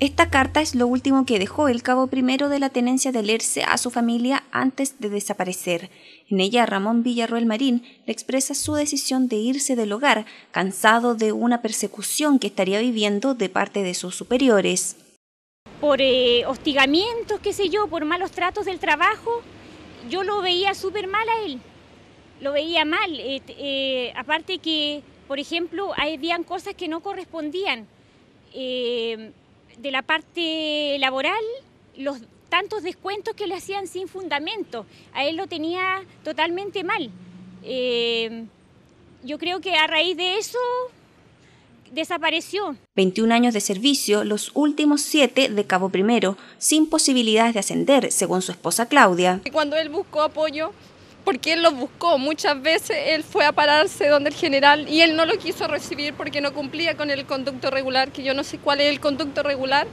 Esta carta es lo último que dejó el cabo primero de la tenencia de leerse a su familia antes de desaparecer. En ella, Ramón Villarroel Marín le expresa su decisión de irse del hogar, cansado de una persecución que estaría viviendo de parte de sus superiores. Por eh, hostigamientos, qué sé yo, por malos tratos del trabajo, yo lo veía súper mal a él. Lo veía mal. Eh, eh, aparte que, por ejemplo, habían cosas que no correspondían de la parte laboral, los tantos descuentos que le hacían sin fundamento. A él lo tenía totalmente mal. Eh, yo creo que a raíz de eso desapareció. 21 años de servicio, los últimos siete de Cabo Primero, sin posibilidades de ascender, según su esposa Claudia. Cuando él buscó apoyo, porque él los buscó. Muchas veces él fue a pararse donde el general y él no lo quiso recibir porque no cumplía con el conducto regular, que yo no sé cuál es el conducto regular,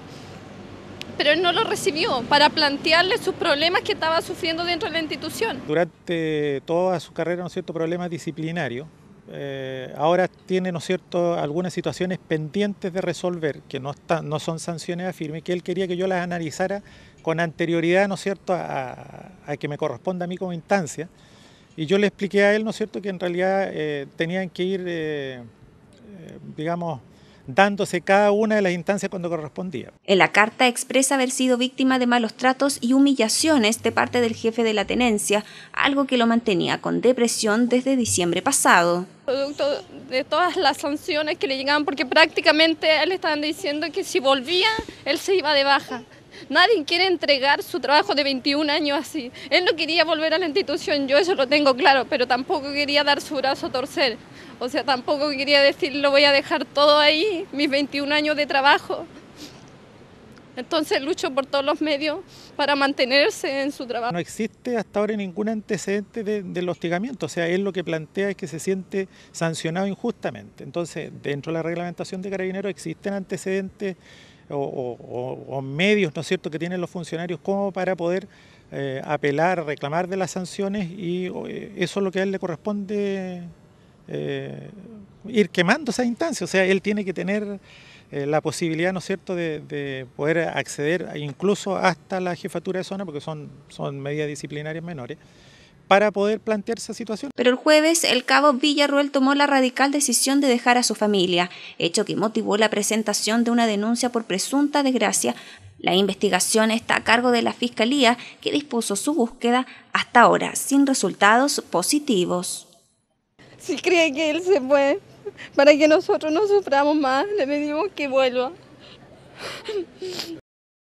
pero él no lo recibió para plantearle sus problemas que estaba sufriendo dentro de la institución. Durante toda su carrera, ¿no es cierto?, problemas disciplinarios. Eh, ahora tiene, ¿no es cierto?, algunas situaciones pendientes de resolver, que no, no son sanciones a firme, que él quería que yo las analizara con anterioridad, ¿no es cierto?, a, a que me corresponda a mí como instancia. Y yo le expliqué a él, ¿no es cierto?, que en realidad eh, tenían que ir, eh, eh, digamos, dándose cada una de las instancias cuando correspondía. En la carta expresa haber sido víctima de malos tratos y humillaciones de parte del jefe de la tenencia, algo que lo mantenía con depresión desde diciembre pasado. Producto de todas las sanciones que le llegaban, porque prácticamente él estaban diciendo que si volvía, él se iba de baja. Nadie quiere entregar su trabajo de 21 años así. Él no quería volver a la institución, yo eso lo tengo claro, pero tampoco quería dar su brazo a torcer. O sea, tampoco quería decir, lo voy a dejar todo ahí, mis 21 años de trabajo. Entonces lucho por todos los medios para mantenerse en su trabajo. No existe hasta ahora ningún antecedente de, del hostigamiento, o sea, él lo que plantea es que se siente sancionado injustamente. Entonces, dentro de la reglamentación de carabineros existen antecedentes o, medios, ¿no es cierto?, que tienen los funcionarios como para poder eh, apelar, reclamar de las sanciones y eh, eso es lo que a él le corresponde eh, ir quemando esa instancia. O sea, él tiene que tener la posibilidad, ¿no es cierto?, de, poder acceder incluso hasta la jefatura de zona, porque son, son medidas disciplinarias menores para poder plantear esa situación. Pero el jueves, el cabo Villarruel tomó la radical decisión de dejar a su familia, hecho que motivó la presentación de una denuncia por presunta desgracia. La investigación está a cargo de la Fiscalía, que dispuso su búsqueda hasta ahora sin resultados positivos. Si cree que él se fue, para que nosotros no suframos más, le pedimos que vuelva.